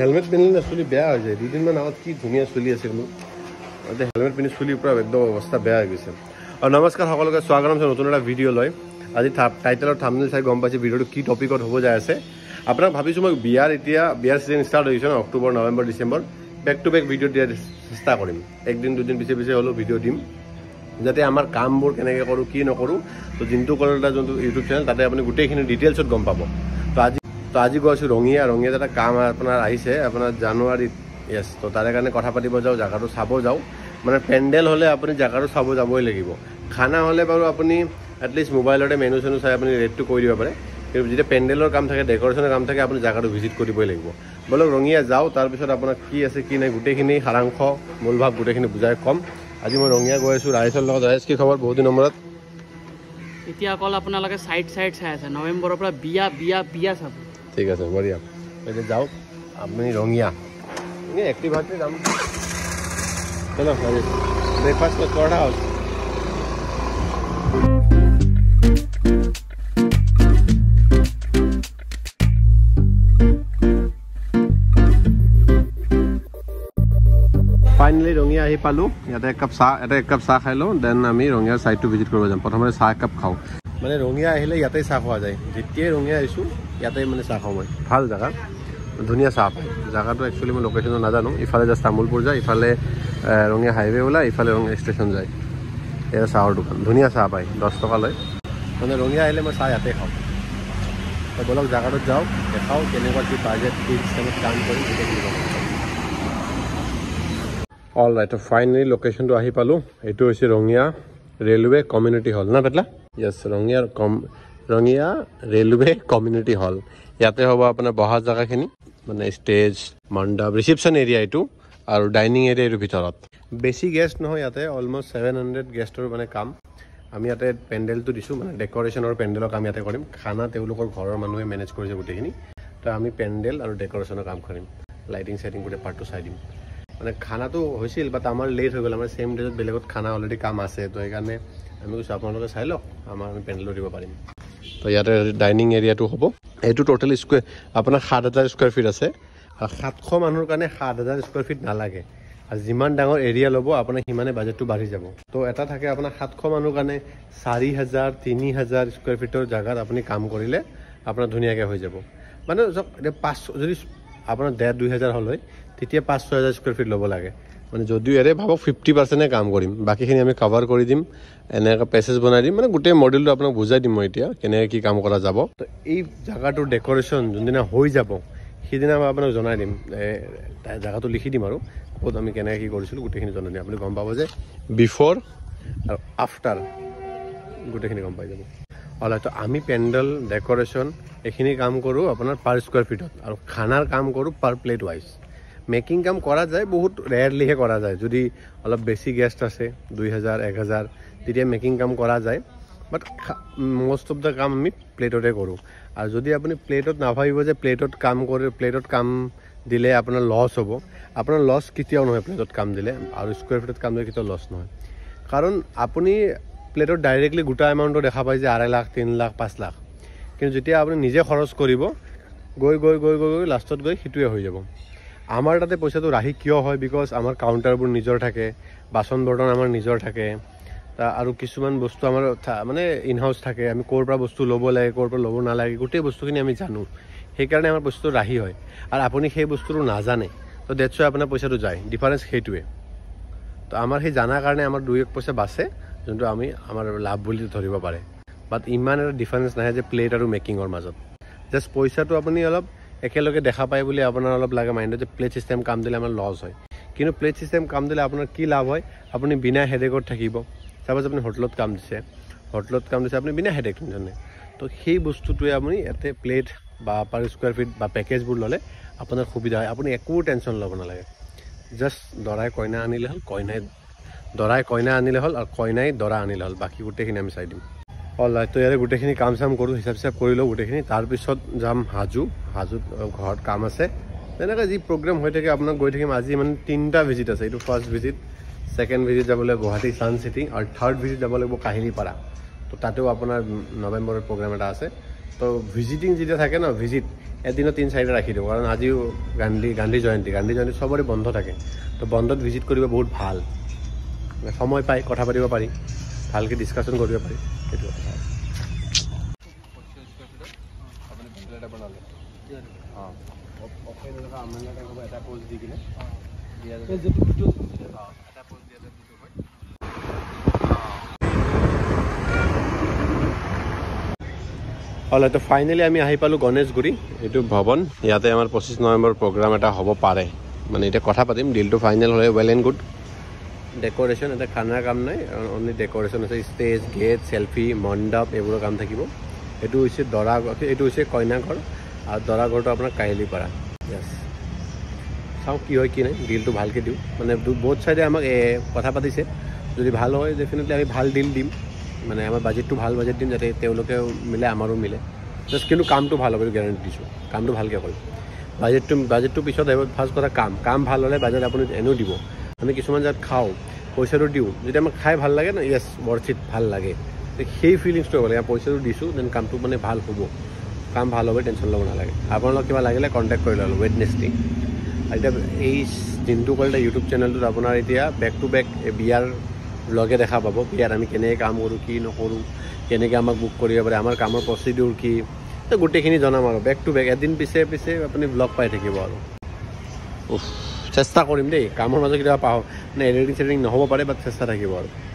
helmet পিন্ধিলে চুলি বেয়া হৈ যায় দুদিনমান আগত কি ধুনীয়া চুলি আছিল মোৰ এতিয়া হেলমেট পিন্ধি চুলি পূৰা একদম অৱস্থা বেয়া হৈ গৈছে আৰু নমস্কাৰ সকলোকে স্বাগতম আছে নতুন এটা ভিডিঅ' লৈ আজি টাইটেলৰ থামনি চাই গম পাইছোঁ ভিডিঅ'টো কি টপিকত হ'ব যায় আছে আপোনাক ভাবিছোঁ মই বিয়াৰ এতিয়া বিয়াৰ ছিজন ষ্টাৰ্ট হৈছে ন October November December back to back video' দিয়াৰ চেষ্টা কৰিম একদিন দুদিন পিছে পিছে হ'লেও ভিডিঅ' দিম যাতে আমাৰ কামবোৰ কেনেকৈ কৰোঁ কি নকৰোঁ ত' যোনটো কৰোঁ এটা যোনটো ইউটিউব চেনেল তাতে আপুনি গোটেইখিনি ডিটেইলছত গম পাব ত' আজি তো আজি গৈ গৈছোঁ ৰঙিয়া ৰঙিয়াত এটা কাম আপোনাৰ আহিছে আপোনাৰ জানুৱাৰীত য়েছ তো তাৰে কাৰণে কথা পাতিব যাওঁ জেগাটো চাব যাওঁ মানে পেণ্ডেল হ'লে আপুনি জেগাটো চাব যাবই লাগিব খানা হ'লে বাৰু আপুনি এটলিষ্ট মোবাইলতে মেনু চেনু চাই আপুনি ৰেটটো কৰি দিব পাৰে কিন্তু যেতিয়া পেণ্ডেলৰ কাম থাকে ডেকৰেশ্যনৰ কাম থাকে আপুনি জেগাটো ভিজিট কৰিবই লাগিব বোলো ৰঙিয়া যাওঁ তাৰপিছত আপোনাৰ কি আছে কি নাই গোটেইখিনি সাৰাংশ মূলভাৱ গোটেইখিনি বুজাই ক'ম আজি মই ৰঙিয়া গৈ আছোঁ ৰাইজৰ লগত ৰাইচ কি খবৰ বহুত দিন নম্বৰত এতিয়া অকল আপোনালোকে চাইড চাইড চাই আছে নৱেম্বৰৰ পৰা বিয়া বিয়া বিয়া চাব ঠিক আছে বরিয়া এই যে যাও আমি রংিয়া এই অ্যাক্টিভিটি যাম চলো আগে দে ফাস্ট তো টোড়া হ ফাইনালি রংিয়াহি পালো এটা এক কাপ চা এটা এক কাপ চা খাইলো দেন আমি রংিয়ার সাইট টু ভিজিট করব যাম প্রথমে চা এক কাপ খাও মানে ৰঙীয়া আহিলে ইয়াতে চাহ খোৱা যায় যেতিয়াই ৰঙীয়া আহিছোঁ ইয়াতে মানে চাহ খাওঁ মই ভাল জেগা ধুনীয়া চাহ পায় জেগাটো একচুৱেলি মই লোকেশ্যনটো নাজানো ইফালে জাষ্ট তামোলপুৰ যায় ইফালে ৰঙীয়া হাইৱে ওলায় ইফালে ৰঙীয়া ষ্টেচন যায় এয়া চাহৰ দোকান ধুনীয়া চাহ পায় দহ টকা লয় মানে ৰঙীয়া আহিলে মই চাহ ইয়াতে খাওঁ তই ব'লক জেগাটোত যাওক দেখাওক কেনেকুৱা কি বাজেট কি চিষ্টেমত কাম কৰি অল ৰাইট ফাইনেলি লোকেশ্যনটো আহি পালোঁ এইটো হৈছে ৰঙীয়া ৰেলৱে কমিউনিটি হল না পেটলা ইয়াছ ৰঙিয়াৰ কম ৰঙিয়া ৰেলৱে কমিউনিটি হল ইয়াতে হ'ব আপোনাৰ বহা জেগাখিনি মানে ষ্টেজ মণ্ডপ ৰিচেপশ্যন এৰিয়া এইটো আৰু ডাইনিং এৰিয়া এইটোৰ ভিতৰত বেছি গেষ্ট নহয় ইয়াতে অলমষ্ট ছেভেন হাণ্ড্ৰেড গেষ্টৰ মানে কাম আমি ইয়াতে পেণ্ডেলটো দিছোঁ মানে ডেকৰেশ্যনৰ পেণ্ডেলৰ কাম ইয়াতে কৰিম খানা তেওঁলোকৰ ঘৰৰ মানুহে মেনেজ কৰিছে গোটেইখিনি তো আমি পেণ্ডেল আৰু ডেকৰেশ্যনৰ কাম কৰিম লাইটিং চাইটিং গোটেই পাৰ্টটো চাই দিম মানে খানাটো হৈছিল বাট আমাৰ লেট হৈ গ'ল আমাৰ ছেম ডেটত বেলেগত খানা অলৰেডি কাম আছে তো সেইকাৰণে আমি কৈছোঁ আপোনালোকে চাই লওক আমাৰ আমি পেণ্ডেলো দিব পাৰিম তো ইয়াতে ডাইনিং এৰিয়াটো হ'ব এইটো ট'টেল স্কুৱেৰ আপোনাৰ সাত হাজাৰ স্কুৱাৰ ফিট আছে আৰু সাতশ মানুহৰ কাৰণে সাত হাজাৰ স্কুৱাৰ ফিট নালাগে আৰু যিমান ডাঙৰ এৰিয়া ল'ব আপোনাৰ সিমানে বাজেটটো বাঢ়ি যাব তো এটা থাকে আপোনাৰ সাতশ মানুহৰ কাৰণে চাৰি হাজাৰ তিনি হাজাৰ স্কুৱাৰ ফিটৰ জেগাত আপুনি কাম কৰিলে আপোনাৰ ধুনীয়াকৈ হৈ যাব মানে চাওক এতিয়া পাঁচশ যদি আপোনাৰ ডেৰ দুই হাজাৰ হ'লে তেতিয়া পাঁচ ছয় হাজাৰ স্কুৱাৰ ফিট ল'ব লাগে মানে যদিও ইয়াৰে ভাবক ফিফটি পাৰ্চেণ্টে কাম কৰিম বাকীখিনি আমি কভাৰ কৰি দিম এনেকৈ পেচেজ বনাই দিম মানে গোটেই মডেলটো আপোনাক বুজাই দিম মই এতিয়া কেনেকৈ কি কাম কৰা যাব তো এই জেগাটোৰ ডেকৰেশ্যন যোনদিনা হৈ যাব সেইদিনা মই আপোনাক জনাই দিম জেগাটো লিখি দিম আৰু ক'ত আমি কেনেকৈ কি কৰিছিলোঁ গোটেইখিনি জনাই দিম আপুনি গম পাব যে বিফৰ আৰু আফটাৰ গোটেইখিনি গম পাই যাব হ'লে তো আমি পেণ্ডেল ডেকৰেশ্যন এইখিনি কাম কৰোঁ আপোনাৰ পাৰ স্কুৱাৰ ফিটত আৰু খানাৰ কাম কৰোঁ পাৰ প্লেট ৱাইজ মেকিং কাম কৰা যায় বহুত ৰেয়াৰলিহে কৰা যায় যদি অলপ বেছি গেষ্ট আছে দুই হাজাৰ এক তেতিয়া মেকিং কাম কৰা যায় বাট মষ্ট অফ দ্য কাম আমি প্লেটতে কৰোঁ আৰু যদি আপুনি প্লেটত নাভাবিব যে প্লেটত কাম কৰি প্লেটত কাম দিলে আপোনাৰ লছ হব আপোনাৰ লছ কেতিয়াও নহয় প্লেটত কাম দিলে আৰু স্কোয়াৰ ফিটত কাম দিলে কেতিয়াও লছ নহয় কাৰণ আপুনি প্লেটত ডাইৰেক্টলি গোটা অ্যামাউন্টও দেখা পায় যে আড়াই লাখ তিনি লাখ পাঁচ লাখ কিন্তু যেতিয়া আপুনি নিজে খৰচ কৰিব গৈ গৈ গৈ গৈ গৈ লাষ্টত গৈ সেইটোৱে হৈ যাব আমাৰ তাতে পইচাটো ৰাহি কিয় হয় বিকজ আমাৰ কাউণ্টাৰবোৰ নিজৰ থাকে বাচন বৰ্তন আমাৰ নিজৰ থাকে আৰু কিছুমান বস্তু আমাৰ মানে ইনহাউচ থাকে আমি ক'ৰ পৰা বস্তু ল'ব লাগে ক'ৰ পৰা ল'ব নালাগে গোটেই বস্তুখিনি আমি জানো সেইকাৰণে আমাৰ বস্তুটো ৰাহি হয় আৰু আপুনি সেই বস্তুটো নাজানে তো ডেটছ ৱাই আপোনাৰ পইচাটো যায় ডিফাৰেঞ্চ সেইটোৱে তো আমাৰ সেই জানাৰ কাৰণে আমাৰ দুই এক পইচা বাচে যোনটো আমি আমাৰ লাভ বুলি ধৰিব পাৰে বাট ইমান এটা ডিফাৰেঞ্চ নাহে যে প্লেট আৰু মেকিঙৰ মাজত জাষ্ট পইচাটো আপুনি অলপ একেলগে দেখা পায় বুলি আপোনাৰ অলপ লাগে মাইণ্ডত যে প্লেট ছিষ্টেম কাম দিলে আমাৰ লছ হয় কিন্তু প্লেট ছিষ্টেম কাম দিলে আপোনাৰ কি লাভ হয় আপুনি বিনা হেডেকত থাকিব চাপ'জ আপুনি হোটেলত কাম দিছে হোটেলত কাম দিছে আপুনি বিনা হেডেক জানে তো সেই বস্তুটোৱে আপুনি ইয়াতে প্লেট বা পাৰ স্কুৱাৰ ফিট বা পেকেজবোৰ ল'লে আপোনাৰ সুবিধা হয় আপুনি একো টেনচন ল'ব নালাগে জাষ্ট দৰাই কইনা আনিলে হ'ল কইনাই দৰাই কইনা আনিলে হ'ল আৰু কইনাই দৰা আনিলে হ'ল বাকী গোটেইখিনি আমি চাই দিম তো ইয়াৰে গোটেইখিনি কাম চাম কৰোঁ হিচাপ চিচাপ কৰি লওঁ গোটেইখিনি তাৰপিছত যাম হাজো হাজোত ঘৰত কাম আছে তেনেকৈ যি প্ৰগ্ৰেম হৈ থাকে আপোনাক গৈ থাকিম আজি মানে তিনিটা ভিজিট আছে এইটো ফাৰ্ষ্ট ভিজিট ছেকেণ্ড ভিজিট যাব লাগিব গুৱাহাটী ছান চিটি আৰু থাৰ্ড ভিজিট যাব লাগিব কাহিনীপাৰা তো তাতেও আপোনাৰ নৱেম্বৰত প্ৰগ্ৰেম এটা আছে তো ভিজিটিং যেতিয়া থাকে ন ভিজিট এদিনত তিনি চাৰিটা ৰাখি দিওঁ কাৰণ আজিও গান্ধী গান্ধী জয়ন্তী গান্ধী জয়ন্তী চবৰে বন্ধ থাকে তো বন্ধত ভিজিট কৰিব বহুত ভাল সময় পায় কথা পাতিব পাৰি ভালকে ডিসকাশন কৰিব পাৰি এটো কথা হয় হ'ল এইটো ফাইনেলি আমি আহি পালোঁ গণেশগুৰি এইটো ভৱন ইয়াতে আমাৰ পঁচিছ নৱেম্বৰ প্ৰগ্ৰাম এটা হ'ব পাৰে মানে এতিয়া কথা পাতিম ডিলটো ফাইনেল হ'লে ৱেল এণ্ড গুড ডেকৰেশ্যন এটা খানাৰ কাম নাই অনলি ডেকৰেশ্যন আছে ষ্টেজ গেট চেলফি মণ্ডপ এইবোৰৰ কাম থাকিব সেইটো হৈছে দৰা এইটো হৈছে কইনাঘৰ আৰু দৰা ঘৰটো আপোনাৰ কাহিলী পাৰা য়েছ চাওঁ কি হয় কি নাই ডিলটো ভালকৈ দিওঁ মানে বহুত চাইডে আমাক কথা পাতিছে যদি ভাল হয় ডেফিনেটলি আমি ভাল ডিল দিম মানে আমাৰ বাজেটটো ভাল বাজেট দিম যাতে তেওঁলোকেও মিলে আমাৰো মিলে জাষ্ট কিন্তু কামটো ভাল হ'ব গেৰাণ্টি দিছোঁ কামটো ভালকৈ কৰিম বাজেটটো বাজেটটো পিছত আহিব ফাৰ্ষ্ট কথা কাম কাম ভাল হ'লে বাজেট আপুনি এনেও দিব আমি কিছুমান জাত খাওঁ পইচাটো দিওঁ যদি আমাক খাই ভাল লাগে ন ইয়েছ বৰ্থিত ভাল লাগে সেই ফিলিংছটো হ'ব লাগে পইচাটো দিছোঁ দেন কামটো মানে ভাল হ'ব কাম ভাল হ'ব টেনশ্যন ল'ব নালাগে আপোনালোক কিবা লাগিলে কণ্টেক্ট কৰি ল'লোঁ ৱেডনেছডে এতিয়া এই দিনটো কৰিলে ইউটিউব চেনেলটোত আপোনাৰ এতিয়া বেক টু বেক বিয়াৰ ব্লগে দেখা পাব বিয়াত আমি কেনেকৈ কাম কৰোঁ কি নকৰোঁ কেনেকৈ আমাক বুক কৰিব পাৰে আমাৰ কামৰ প্ৰচিডিউৰ কি গোটেইখিনি জনাম আৰু বেক টু বেক এদিন পিছে পিছে আপুনি ব্লগ পাই থাকিব আৰু চেষ্টা কৰিম দেই কামৰ মাজত কেতিয়াবা পাহৰ মানে এডিটিং চেডিটিং নহ'ব পাৰে বাট চেষ্টা থাকিব আৰু